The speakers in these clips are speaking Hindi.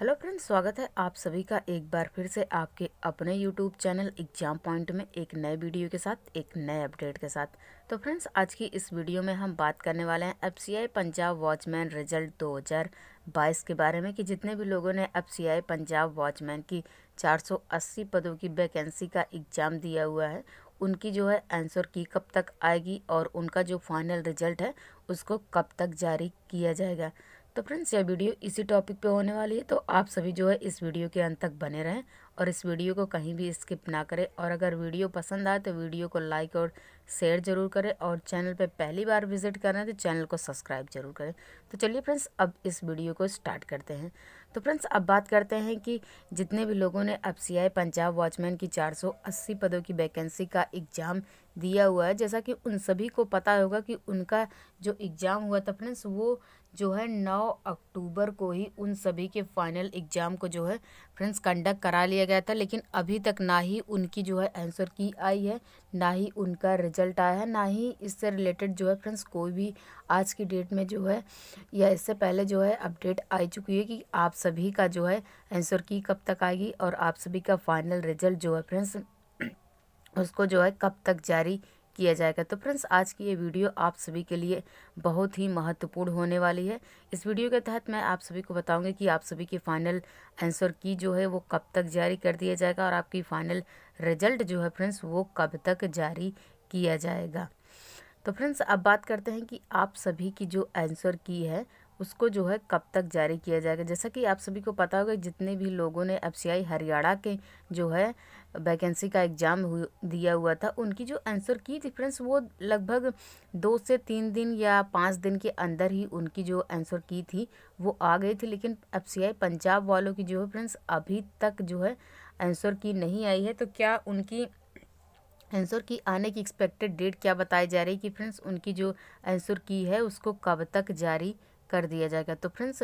हेलो फ्रेंड्स स्वागत है आप सभी का एक बार फिर से आपके अपने यूट्यूब चैनल एग्जाम पॉइंट में एक नए वीडियो के साथ एक नए अपडेट के साथ तो फ्रेंड्स आज की इस वीडियो में हम बात करने वाले हैं आई पंजाब वॉचमैन रिजल्ट 2022 के बारे में कि जितने भी लोगों ने आई पंजाब वॉचमैन की 480 पदों की वैकेंसी का एग्ज़ाम दिया हुआ है उनकी जो है आंसर की कब तक आएगी और उनका जो फाइनल रिजल्ट है उसको कब तक जारी किया जाएगा तो फ्रेंड्स यह वीडियो इसी टॉपिक पे होने वाली है तो आप सभी जो है इस वीडियो के अंत तक बने रहें और इस वीडियो को कहीं भी स्किप ना करें और अगर वीडियो पसंद आए तो वीडियो को लाइक और शेयर जरूर करें और चैनल पे पहली बार विजिट कर रहे हैं तो चैनल को सब्सक्राइब जरूर करें तो चलिए फ्रेंड्स अब इस वीडियो को स्टार्ट करते हैं तो फ्रेंड्स अब बात करते हैं कि जितने भी लोगों ने अब सी पंजाब वॉचमैन की चार पदों की वैकेंसी का एग्ज़ाम दिया हुआ है जैसा कि उन सभी को पता होगा कि उनका जो एग्ज़ाम हुआ था फ्रेंड्स वो जो है नौ अक्टूबर को ही उन सभी के फाइनल एग्ज़ाम को जो है फ्रेंड्स कंडक्ट करा लिया गया था लेकिन अभी तक ना ही उनकी जो है आंसर की आई है ना ही उनका रिजल्ट आया है ना ही इससे रिलेटेड जो है फ्रेंड्स कोई भी आज की डेट में जो है या इससे पहले जो है अपडेट आ चुकी है कि आप सभी का जो है आंसर की कब तक आएगी और आप सभी का फाइनल रिजल्ट जो है फ्रेंड्स उसको जो है कब तक जारी किया जाएगा तो फ्रेंड्स आज की ये वीडियो आप सभी के लिए बहुत ही महत्वपूर्ण होने वाली है इस वीडियो के तहत मैं आप सभी को बताऊंगी कि आप सभी की फ़ाइनल आंसर की जो है वो कब तक जारी कर दिया जाएगा और आपकी फ़ाइनल रिजल्ट जो है फ्रेंड्स वो कब तक जारी किया जाएगा तो फ्रेंड्स अब बात करते हैं कि आप सभी की जो आंसर की है उसको जो है कब तक जारी किया जाएगा जैसा कि आप सभी को पता होगा जितने भी लोगों ने एफ हरियाणा के जो है वैकेंसी का एग्ज़ाम दिया हुआ था उनकी जो आंसर की थी फ्रेंड्स वो लगभग दो से तीन दिन या पाँच दिन के अंदर ही उनकी जो आंसर की थी वो आ गई थी लेकिन एफ पंजाब वालों की जो है फ्रेंड्स अभी तक जो है आंसर की नहीं आई है तो क्या उनकी आंसर की आने की एक्सपेक्टेड डेट क्या बताई जा रही है कि फ्रेंड्स उनकी जो आंसर की है उसको कब तक जारी कर दिया जाएगा तो फ्रेंड्स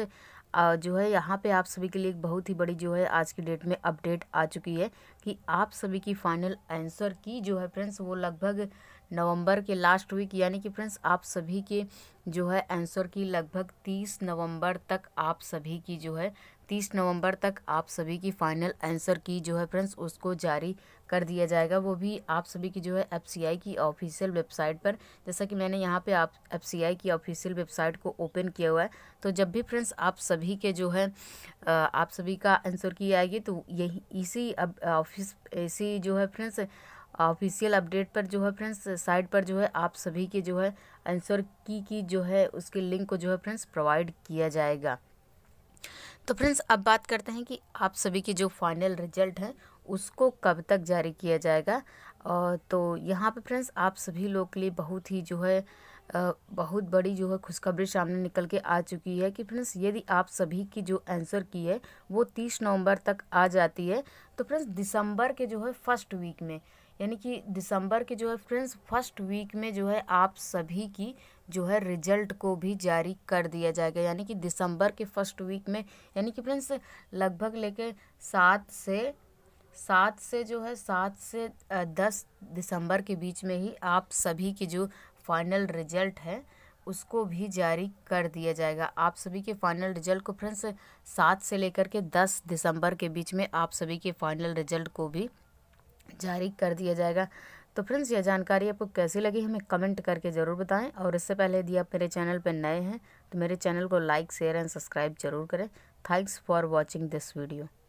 जो है यहाँ पे आप सभी के लिए एक बहुत ही बड़ी जो है आज की डेट में अपडेट आ चुकी है कि आप सभी की फाइनल आंसर की जो है फ्रेंड्स वो लगभग नवंबर के लास्ट वीक यानी कि फ्रेंड्स आप सभी के जो है आंसर की लगभग तीस नवंबर तक आप सभी की जो है तीस नवंबर तक आप सभी की फाइनल आंसर की जो है फ्रेंड्स उसको जारी कर दिया जाएगा वो भी आप सभी की जो है एफ की ऑफिशियल वेबसाइट पर जैसा कि मैंने यहाँ पे आप एफ की ऑफिशियल वेबसाइट को ओपन किया हुआ है तो जब भी फ्रेंड्स आप सभी के जो है आप सभी का आंसर की आएगी तो यही इसी अब ऑफिस इसी जो है फ्रेंड्स ऑफिशियल अपडेट पर जो है फ्रेंड्स साइट पर जो है आप सभी के जो है आंसर की की जो है उसके लिंक को जो है फ्रेंड्स प्रोवाइड किया जाएगा तो फ्रेंड्स अब बात करते हैं कि आप सभी की जो फाइनल रिजल्ट है उसको कब तक जारी किया जाएगा और तो यहाँ पे फ्रेंड्स आप सभी लोग के लिए बहुत ही जो है बहुत बड़ी जो है खुशखबरी सामने निकल के आ चुकी है कि फ्रेंड्स यदि आप सभी की जो आंसर की है वो तीस नवंबर तक आ जाती है तो फ्रेंड्स दिसंबर के जो है फर्स्ट वीक में यानी कि दिसंबर के जो है फ्रेंड्स फर्स्ट वीक में जो है आप सभी की जो है रिजल्ट को भी जारी कर दिया जाएगा यानी कि दिसंबर के फर्स्ट वीक में यानी कि फ्रेंड्स लगभग लेके सात से सात से जो है सात से दस दिसंबर के बीच में ही आप सभी के जो फाइनल रिजल्ट है उसको भी जारी कर दिया जाएगा आप सभी के फाइनल रिजल्ट को फ्रेंड्स सात से लेकर के दस दिसंबर के बीच में आप सभी के फाइनल रिजल्ट को भी जारी कर दिया जाएगा तो फ्रेंड्स यह जानकारी आपको कैसी लगी हमें कमेंट करके ज़रूर बताएं और इससे पहले यदि आप मेरे चैनल पर नए हैं तो मेरे चैनल को लाइक शेयर एंड सब्सक्राइब जरूर करें thanks for watching this video